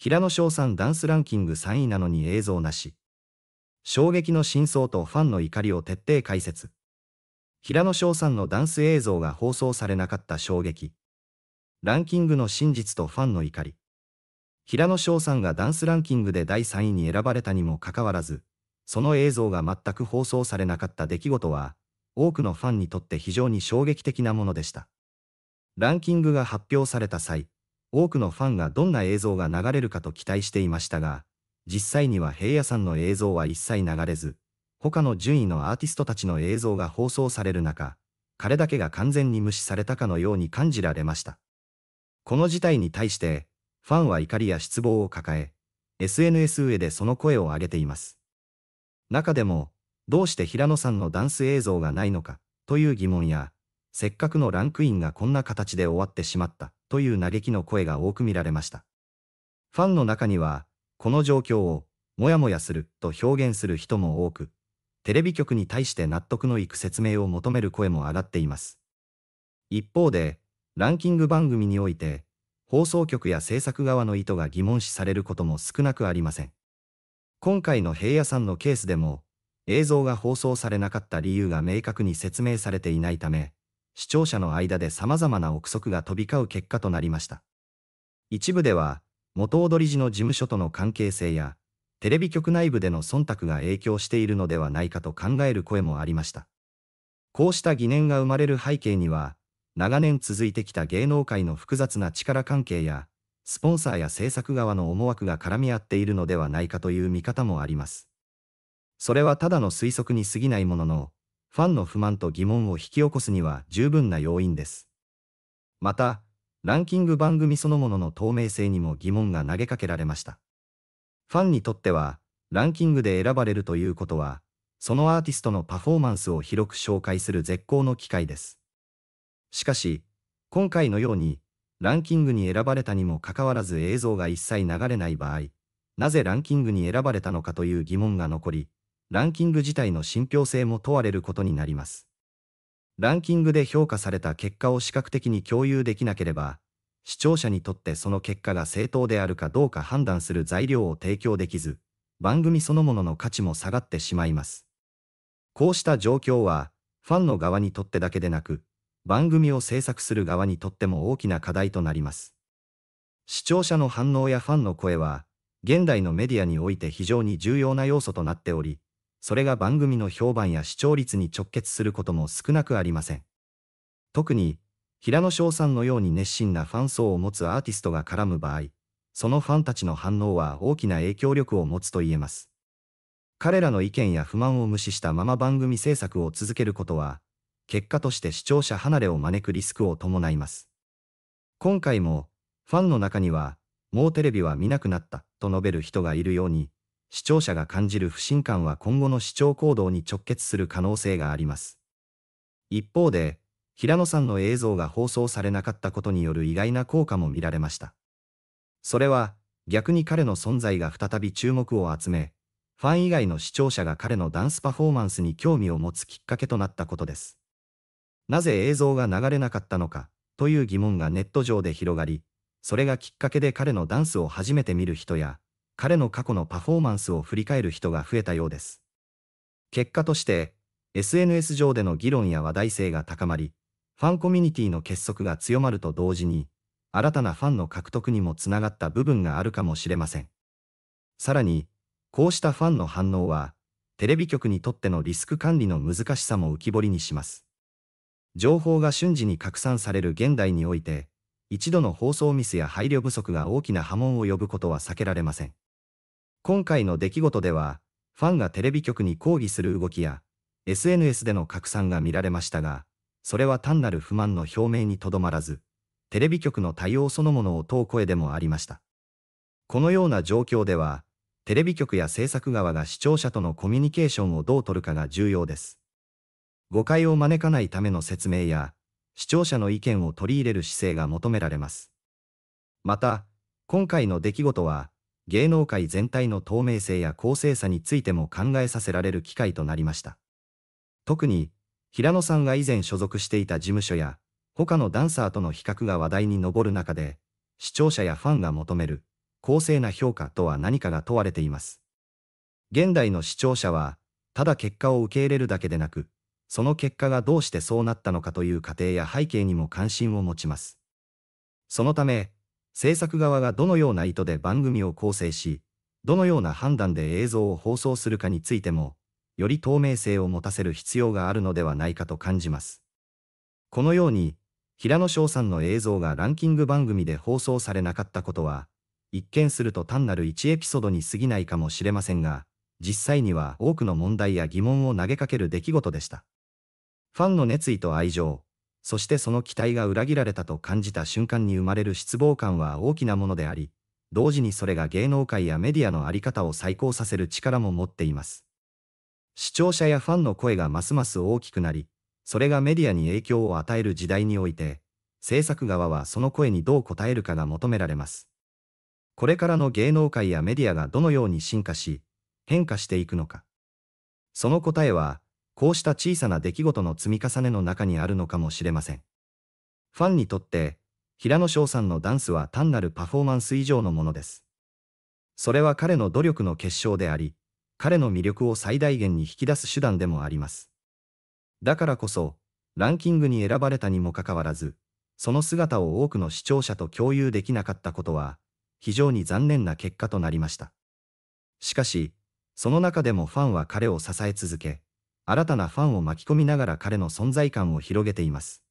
平野翔さんダンスランキング3位なのに映像なし。衝撃の真相とファンの怒りを徹底解説。平野翔さんのダンス映像が放送されなかった衝撃。ランキングの真実とファンの怒り。平野翔さんがダンスランキングで第3位に選ばれたにもかかわらず、その映像が全く放送されなかった出来事は、多くのファンにとって非常に衝撃的なものでした。ランキングが発表された際、多くのファンがどんな映像が流れるかと期待していましたが、実際には平野さんの映像は一切流れず、他の順位のアーティストたちの映像が放送される中、彼だけが完全に無視されたかのように感じられました。この事態に対して、ファンは怒りや失望を抱え、SNS 上でその声を上げています。中でも、どうして平野さんのダンス映像がないのか、という疑問や、せっかくのランクインがこんな形で終わってしまった、という嘆きの声が多く見られました。ファンの中には、この状況を、もやもやすると表現する人も多く、テレビ局に対して納得のいく説明を求める声も上がっています。一方で、ランキング番組において、放送局や制作側の意図が疑問視されることも少なくありません。今回の平野さんのケースでも、映像が放送されなかった理由が明確に説明されていないため、視聴者の間で様々な憶測が飛び交う結果となりました。一部では、元踊り時の事務所との関係性や、テレビ局内部での忖度が影響しているのではないかと考える声もありました。こうした疑念が生まれる背景には、長年続いてきた芸能界の複雑な力関係や、スポンサーや制作側の思惑が絡み合っているのではないかという見方もあります。それはただの推測に過ぎないものの、ファンの不満と疑問を引き起こすには十分な要因です。また、ランキング番組そのものの透明性にも疑問が投げかけられました。ファンにとっては、ランキングで選ばれるということは、そのアーティストのパフォーマンスを広く紹介する絶好の機会です。しかし、今回のように、ランキングに選ばれたにもかかわらず映像が一切流れない場合、なぜランキングに選ばれたのかという疑問が残り、ランキング自体の信憑性も問われることになります。ランキングで評価された結果を視覚的に共有できなければ、視聴者にとってその結果が正当であるかどうか判断する材料を提供できず、番組そのものの価値も下がってしまいます。こうした状況は、ファンの側にとってだけでなく、番組を制作する側にとっても大きな課題となります。視聴者の反応やファンの声は、現代のメディアにおいて非常に重要な要素となっており、それが番組の評判や視聴率に直結することも少なくありません。特に、平野翔さんのように熱心なファン層を持つアーティストが絡む場合、そのファンたちの反応は大きな影響力を持つと言えます。彼らの意見や不満を無視したまま番組制作を続けることは、結果として視聴者離れを招くリスクを伴います。今回も、ファンの中には、もうテレビは見なくなったと述べる人がいるように、視聴者が感じる不信感は今後の視聴行動に直結する可能性があります。一方で、平野さんの映像が放送されなかったことによる意外な効果も見られました。それは、逆に彼の存在が再び注目を集め、ファン以外の視聴者が彼のダンスパフォーマンスに興味を持つきっかけとなったことです。なぜ映像が流れなかったのか、という疑問がネット上で広がり、それがきっかけで彼のダンスを初めて見る人や、彼の過去のパフォーマンスを振り返る人が増えたようです。結果として、SNS 上での議論や話題性が高まり、ファンコミュニティの結束が強まると同時に、新たなファンの獲得にもつながった部分があるかもしれません。さらに、こうしたファンの反応は、テレビ局にとってのリスク管理の難しさも浮き彫りにします。情報が瞬時に拡散される現代において、一度の放送ミスや配慮不足が大きな波紋を呼ぶことは避けられません。今回の出来事では、ファンがテレビ局に抗議する動きや、SNS での拡散が見られましたが、それは単なる不満の表明にとどまらず、テレビ局の対応そのものを問う声でもありました。このような状況では、テレビ局や制作側が視聴者とのコミュニケーションをどう取るかが重要です。誤解を招かないための説明や、視聴者の意見を取り入れる姿勢が求められます。また、今回の出来事は、芸能界全体の透明性や公正さについても考えさせられる機会となりました。特に、平野さんが以前所属していた事務所や、他のダンサーとの比較が話題に上る中で、視聴者やファンが求める、公正な評価とは何かが問われています。現代の視聴者は、ただ結果を受け入れるだけでなく、その結果がどうしてそうなったのかという過程や背景にも関心を持ちます。そのため、制作側がどのような意図で番組を構成し、どのような判断で映像を放送するかについても、より透明性を持たせる必要があるのではないかと感じます。このように、平野翔さんの映像がランキング番組で放送されなかったことは、一見すると単なる1エピソードに過ぎないかもしれませんが、実際には多くの問題や疑問を投げかける出来事でした。ファンの熱意と愛情、そしてその期待が裏切られたと感じた瞬間に生まれる失望感は大きなものであり、同時にそれが芸能界やメディアのあり方を再興させる力も持っています。視聴者やファンの声がますます大きくなり、それがメディアに影響を与える時代において、制作側はその声にどう応えるかが求められます。これからの芸能界やメディアがどのように進化し、変化していくのか。その答えは、こうした小さな出来事の積み重ねの中にあるのかもしれません。ファンにとって、平野翔さんのダンスは単なるパフォーマンス以上のものです。それは彼の努力の結晶であり、彼の魅力を最大限に引き出す手段でもあります。だからこそ、ランキングに選ばれたにもかかわらず、その姿を多くの視聴者と共有できなかったことは、非常に残念な結果となりました。しかし、その中でもファンは彼を支え続け、新たなファンを巻き込みながら彼の存在感を広げています。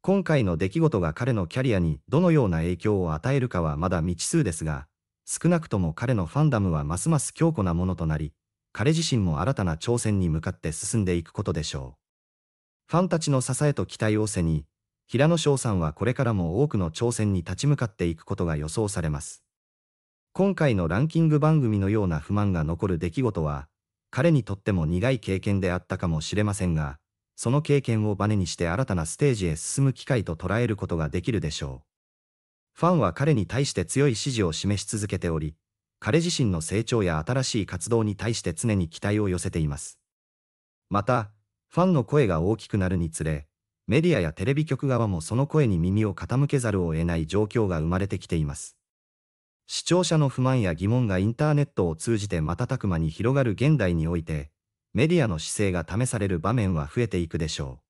今回の出来事が彼のキャリアにどのような影響を与えるかはまだ未知数ですが、少なくとも彼のファンダムはますます強固なものとなり、彼自身も新たな挑戦に向かって進んでいくことでしょう。ファンたちの支えと期待を背に、平野翔さんはこれからも多くの挑戦に立ち向かっていくことが予想されます。今回のランキング番組のような不満が残る出来事は、彼にとっても苦い経験であったかもしれませんが、その経験をバネにして新たなステージへ進む機会と捉えることができるでしょう。ファンは彼に対して強い支持を示し続けており、彼自身の成長や新しい活動に対して常に期待を寄せています。また、ファンの声が大きくなるにつれ、メディアやテレビ局側もその声に耳を傾けざるを得ない状況が生まれてきています。視聴者の不満や疑問がインターネットを通じて瞬く間に広がる現代において、メディアの姿勢が試される場面は増えていくでしょう。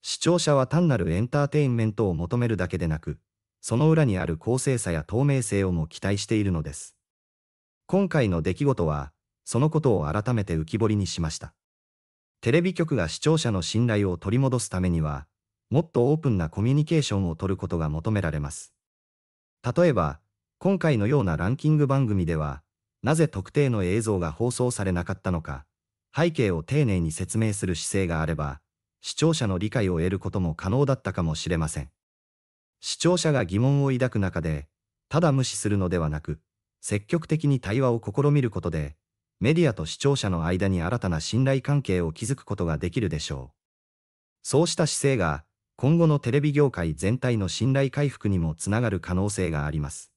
視聴者は単なるエンターテインメントを求めるだけでなく、その裏にある公正さや透明性をも期待しているのです。今回の出来事は、そのことを改めて浮き彫りにしました。テレビ局が視聴者の信頼を取り戻すためには、もっとオープンなコミュニケーションを取ることが求められます。例えば、今回のようなランキング番組では、なぜ特定の映像が放送されなかったのか、背景を丁寧に説明する姿勢があれば、視聴者の理解を得ることも可能だったかもしれません。視聴者が疑問を抱く中で、ただ無視するのではなく、積極的に対話を試みることで、メディアと視聴者の間に新たな信頼関係を築くことができるでしょう。そうした姿勢が、今後のテレビ業界全体の信頼回復にもつながる可能性があります。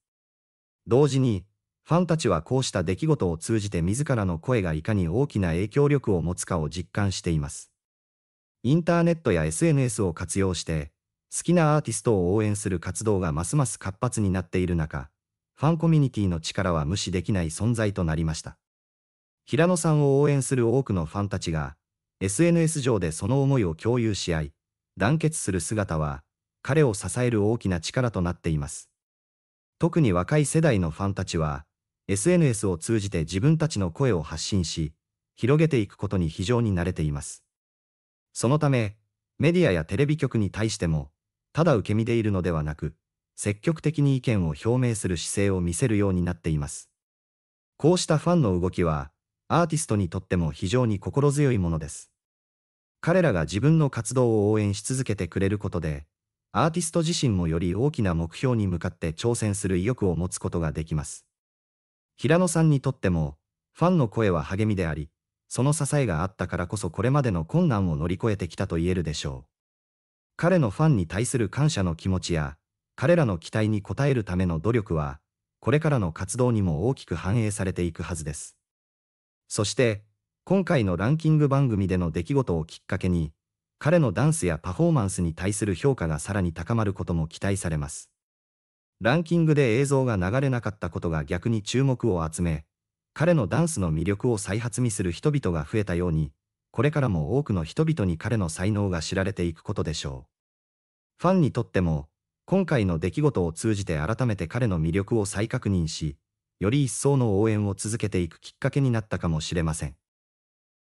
同時に、ファンたちはこうした出来事を通じて自らの声がいかに大きな影響力を持つかを実感しています。インターネットや SNS を活用して、好きなアーティストを応援する活動がますます活発になっている中、ファンコミュニティの力は無視できない存在となりました。平野さんを応援する多くのファンたちが、SNS 上でその思いを共有し合い、団結する姿は、彼を支える大きな力となっています。特に若い世代のファンたちは、SNS を通じて自分たちの声を発信し、広げていくことに非常に慣れています。そのため、メディアやテレビ局に対しても、ただ受け身でいるのではなく、積極的に意見を表明する姿勢を見せるようになっています。こうしたファンの動きは、アーティストにとっても非常に心強いものです。彼らが自分の活動を応援し続けてくれることで、アーティスト自身もより大きな目標に向かって挑戦する意欲を持つことができます。平野さんにとっても、ファンの声は励みであり、その支えがあったからこそこれまでの困難を乗り越えてきたと言えるでしょう。彼のファンに対する感謝の気持ちや、彼らの期待に応えるための努力は、これからの活動にも大きく反映されていくはずです。そして、今回のランキング番組での出来事をきっかけに、彼のダンスやパフォーマンスに対する評価がさらに高まることも期待されます。ランキングで映像が流れなかったことが逆に注目を集め、彼のダンスの魅力を再発見する人々が増えたように、これからも多くの人々に彼の才能が知られていくことでしょう。ファンにとっても、今回の出来事を通じて改めて彼の魅力を再確認し、より一層の応援を続けていくきっかけになったかもしれません。